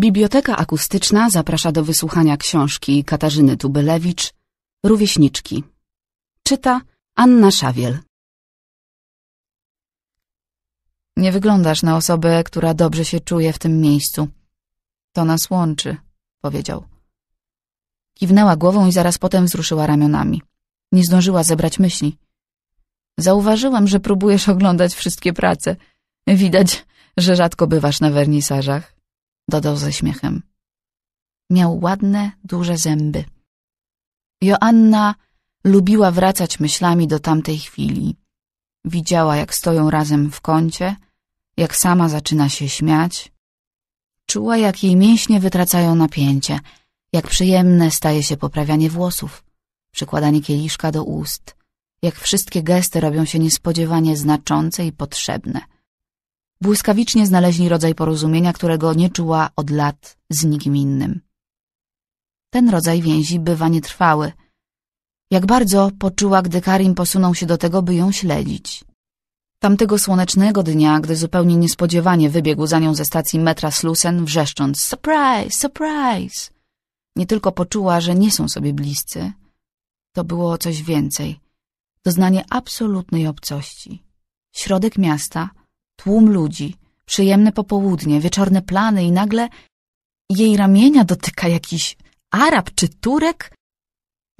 Biblioteka akustyczna zaprasza do wysłuchania książki Katarzyny Tubylewicz, Rówieśniczki. Czyta Anna Szawiel. Nie wyglądasz na osobę, która dobrze się czuje w tym miejscu. To nas łączy, powiedział. Kiwnęła głową i zaraz potem wzruszyła ramionami. Nie zdążyła zebrać myśli. Zauważyłam, że próbujesz oglądać wszystkie prace. Widać, że rzadko bywasz na wernisażach dodał ze śmiechem. Miał ładne, duże zęby. Joanna lubiła wracać myślami do tamtej chwili. Widziała, jak stoją razem w kącie, jak sama zaczyna się śmiać. Czuła, jak jej mięśnie wytracają napięcie, jak przyjemne staje się poprawianie włosów, przykładanie kieliszka do ust, jak wszystkie gesty robią się niespodziewanie znaczące i potrzebne – Błyskawicznie znaleźli rodzaj porozumienia, którego nie czuła od lat z nikim innym. Ten rodzaj więzi bywa nietrwały. Jak bardzo poczuła, gdy Karim posunął się do tego, by ją śledzić. Tamtego słonecznego dnia, gdy zupełnie niespodziewanie wybiegł za nią ze stacji metra Slusen, wrzeszcząc Surprise! Surprise! Nie tylko poczuła, że nie są sobie bliscy. To było coś więcej. Doznanie absolutnej obcości. Środek miasta – Tłum ludzi, przyjemne popołudnie, wieczorne plany i nagle jej ramienia dotyka jakiś Arab czy Turek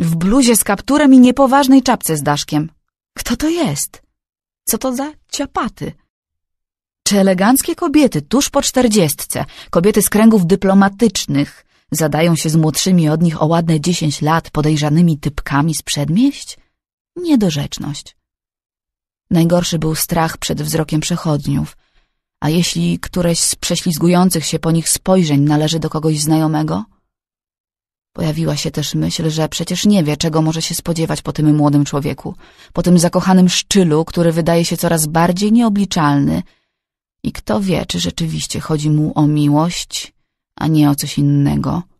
w bluzie z kapturem i niepoważnej czapce z daszkiem. Kto to jest? Co to za ciapaty? Czy eleganckie kobiety tuż po czterdziestce, kobiety z kręgów dyplomatycznych, zadają się z młodszymi od nich o ładne dziesięć lat podejrzanymi typkami z przedmieść? Niedorzeczność. Najgorszy był strach przed wzrokiem przechodniów. A jeśli któreś z prześlizgujących się po nich spojrzeń należy do kogoś znajomego? Pojawiła się też myśl, że przecież nie wie, czego może się spodziewać po tym młodym człowieku, po tym zakochanym szczylu, który wydaje się coraz bardziej nieobliczalny. I kto wie, czy rzeczywiście chodzi mu o miłość, a nie o coś innego.